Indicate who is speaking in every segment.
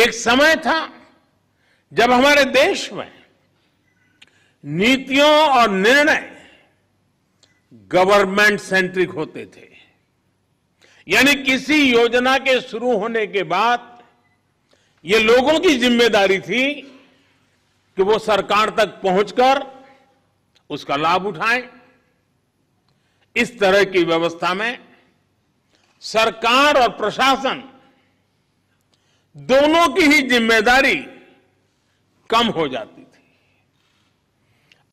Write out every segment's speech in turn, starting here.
Speaker 1: एक समय था जब हमारे देश में नीतियों और निर्णय गवर्नमेंट सेंट्रिक होते थे यानी किसी योजना के शुरू होने के बाद ये लोगों की जिम्मेदारी थी कि वो सरकार तक पहुंचकर उसका लाभ उठाएं इस तरह की व्यवस्था में सरकार और प्रशासन दोनों की ही जिम्मेदारी कम हो जाती थी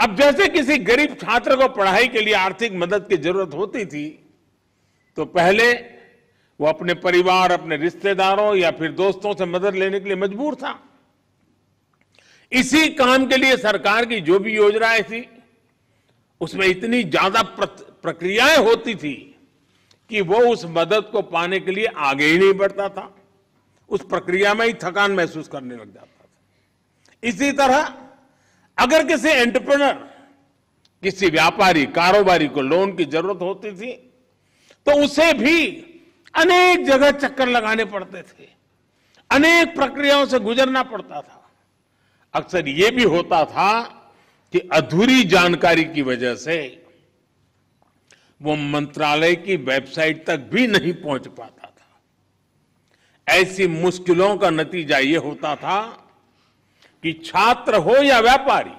Speaker 1: अब जैसे किसी गरीब छात्र को पढ़ाई के लिए आर्थिक मदद की जरूरत होती थी तो पहले वो अपने परिवार अपने रिश्तेदारों या फिर दोस्तों से मदद लेने के लिए मजबूर था इसी काम के लिए सरकार की जो भी योजनाएं थी उसमें इतनी ज्यादा प्रक्रियाएं होती थी कि वो उस मदद को पाने के लिए आगे ही नहीं बढ़ता था उस प्रक्रिया में ही थकान महसूस करने लग जाता था इसी तरह अगर किसी एंटरप्रेनर किसी व्यापारी कारोबारी को लोन की जरूरत होती थी तो उसे भी अनेक जगह चक्कर लगाने पड़ते थे अनेक प्रक्रियाओं से गुजरना पड़ता था अक्सर ये भी होता था कि अधूरी जानकारी की वजह से वो मंत्रालय की वेबसाइट तक भी नहीं पहुंच पाता ऐसी मुश्किलों का नतीजा ये होता था कि छात्र हो या व्यापारी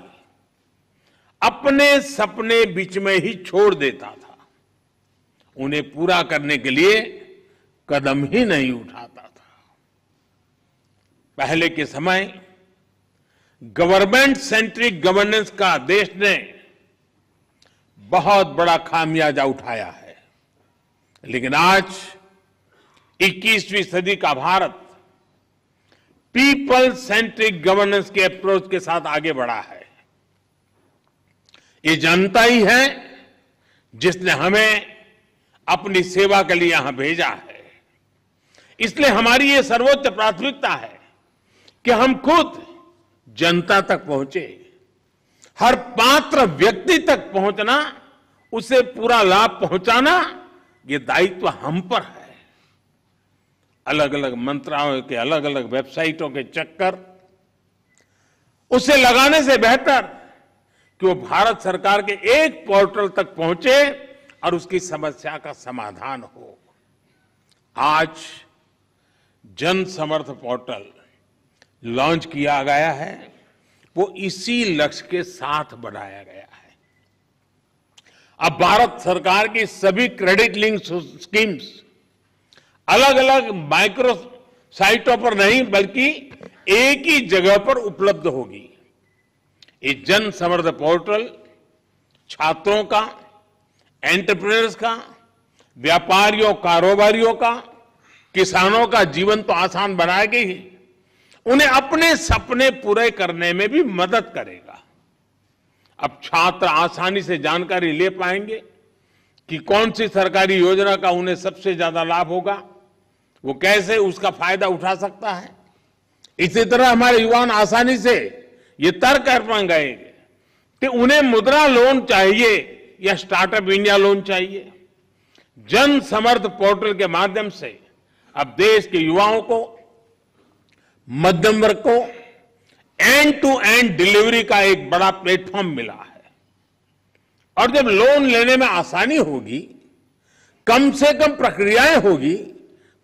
Speaker 1: अपने सपने बीच में ही छोड़ देता था उन्हें पूरा करने के लिए कदम ही नहीं उठाता था पहले के समय गवर्नमेंट सेंट्रिक गवर्नेंस का देश ने बहुत बड़ा खामियाजा उठाया है लेकिन आज 21वीं सदी का भारत पीपल सेंट्रिक गवर्नेंस के अप्रोच के साथ आगे बढ़ा है ये जनता ही है जिसने हमें अपनी सेवा के लिए यहां भेजा है इसलिए हमारी ये सर्वोच्च प्राथमिकता है कि हम खुद जनता तक पहुंचे हर पात्र व्यक्ति तक पहुंचना उसे पूरा लाभ पहुंचाना ये दायित्व हम पर है अलग अलग मंत्रालयों के अलग अलग वेबसाइटों के चक्कर उसे लगाने से बेहतर कि वो भारत सरकार के एक पोर्टल तक पहुंचे और उसकी समस्या का समाधान हो आज जन समर्थ पोर्टल लॉन्च किया गया है वो इसी लक्ष्य के साथ बढ़ाया गया है अब भारत सरकार की सभी क्रेडिट लिंक स्कीम्स अलग अलग माइक्रो साइटों पर नहीं बल्कि एक ही जगह पर उपलब्ध होगी ये जन समर्थ पोर्टल छात्रों का एंटरप्रेनर्स का व्यापारियों कारोबारियों का किसानों का जीवन तो आसान बनाएगी ही उन्हें अपने सपने पूरे करने में भी मदद करेगा अब छात्र आसानी से जानकारी ले पाएंगे कि कौन सी सरकारी योजना का उन्हें सबसे ज्यादा लाभ होगा वो कैसे उसका फायदा उठा सकता है इसी तरह हमारे युवाओं आसानी से ये तर्क कर पाएंगे कि उन्हें मुद्रा लोन चाहिए या स्टार्टअप इंडिया लोन चाहिए जन समर्थ पोर्टल के माध्यम से अब देश के युवाओं को मध्यम वर्ग को एंड टू एंड डिलीवरी का एक बड़ा प्लेटफॉर्म मिला है और जब लोन लेने में आसानी होगी कम से कम प्रक्रियाएं होगी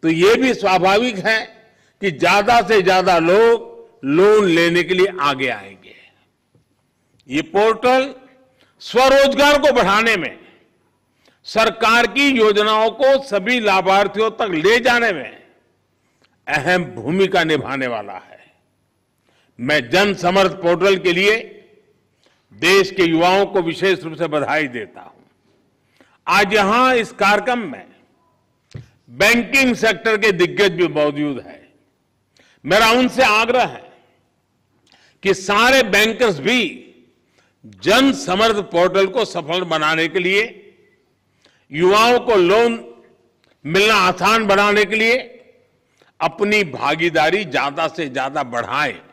Speaker 1: तो ये भी स्वाभाविक है कि ज्यादा से ज्यादा लोग लोन लेने के लिए आगे आएंगे ये पोर्टल स्वरोजगार को बढ़ाने में सरकार की योजनाओं को सभी लाभार्थियों तक ले जाने में अहम भूमिका निभाने वाला है मैं जन समर्थ पोर्टल के लिए देश के युवाओं को विशेष रूप से बधाई देता हूं आज यहां इस कार्यक्रम में बैंकिंग सेक्टर के दिग्गज भी मौजूद हैं मेरा उनसे आग्रह है कि सारे बैंकर्स भी जन समर्थ पोर्टल को सफल बनाने के लिए युवाओं को लोन मिलना आसान बनाने के लिए अपनी भागीदारी ज्यादा से ज्यादा बढ़ाएं